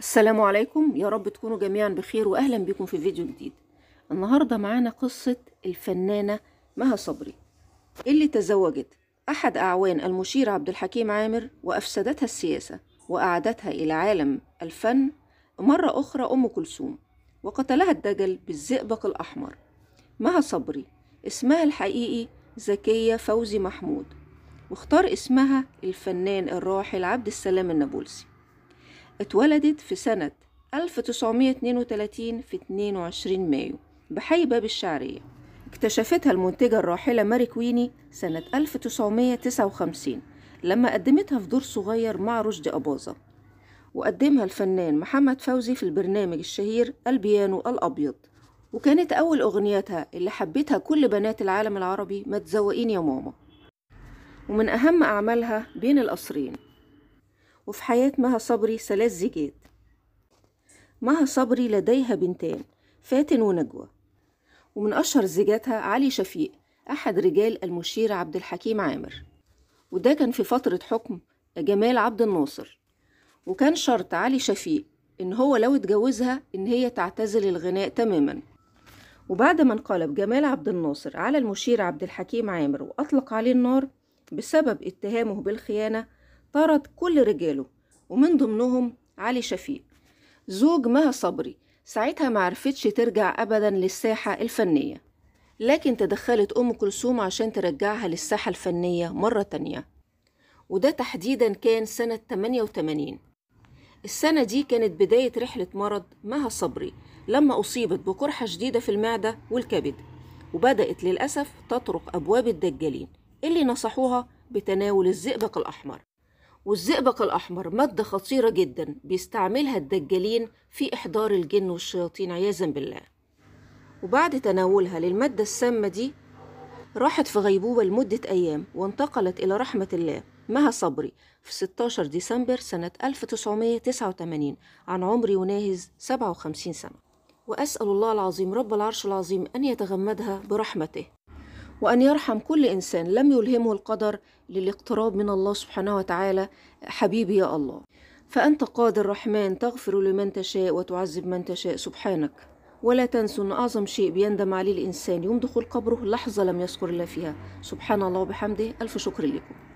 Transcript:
السلام عليكم يا رب تكونوا جميعا بخير واهلا بكم في فيديو جديد النهارده معانا قصه الفنانه مها صبري اللي تزوجت احد اعوان المشير عبد الحكيم عامر وافسدتها السياسه واعادتها الى عالم الفن مره اخرى ام كلثوم وقتلها الدجل بالزئبق الاحمر مها صبري اسمها الحقيقي زكيه فوزي محمود واختار اسمها الفنان الراحل عبد السلام النابلسي اتولدت في سنة 1932 في 22 مايو بحي باب الشعرية اكتشفتها المنتجة الراحلة ماري كويني سنة 1959 لما قدمتها في دور صغير مع رشدي أباظة وقدمها الفنان محمد فوزي في البرنامج الشهير البيانو الأبيض وكانت أول أغنيتها اللي حبتها كل بنات العالم العربي ما تزوقين يا ماما ومن أهم أعمالها بين القصرين وفي حياة مها صبري ثلاث زيجات مها صبري لديها بنتان فاتن ونجوى ومن أشهر زيجاتها علي شفيق أحد رجال المشير عبد الحكيم عامر وده كان في فترة حكم جمال عبد الناصر وكان شرط علي شفيق إن هو لو اتجوزها إن هي تعتزل الغناء تماما وبعد ما انقلب جمال عبد الناصر على المشير عبد الحكيم عامر وأطلق عليه النار بسبب اتهامه بالخيانة طرد كل رجاله ومن ضمنهم علي شفيق زوج مها صبري ساعتها معرفتش ترجع أبدا للساحة الفنية لكن تدخلت أم كلثوم عشان ترجعها للساحة الفنية مرة تانية وده تحديدا كان سنة 88 السنة دي كانت بداية رحلة مرض مها صبري لما أصيبت بقرحة شديدة في المعدة والكبد وبدأت للأسف تطرق أبواب الدجالين اللي نصحوها بتناول الزئبق الأحمر والزئبق الأحمر مادة خطيرة جدا بيستعملها الدجالين في إحضار الجن والشياطين عياذا بالله وبعد تناولها للمادة السامة دي راحت في غيبوبة لمدة أيام وانتقلت إلى رحمة الله مها صبري في 16 ديسمبر سنة 1989 عن عمر يناهز 57 سنة وأسأل الله العظيم رب العرش العظيم أن يتغمدها برحمته وأن يرحم كل إنسان لم يلهمه القدر للاقتراب من الله سبحانه وتعالى حبيبي يا الله فأنت قادر رحمن تغفر لمن تشاء وتعذب من تشاء سبحانك ولا تنسوا أن أعظم شيء بيندم عليه الإنسان يوم دخول قبره لحظة لم يذكر الله فيها سبحان الله وبحمده ألف شكر لكم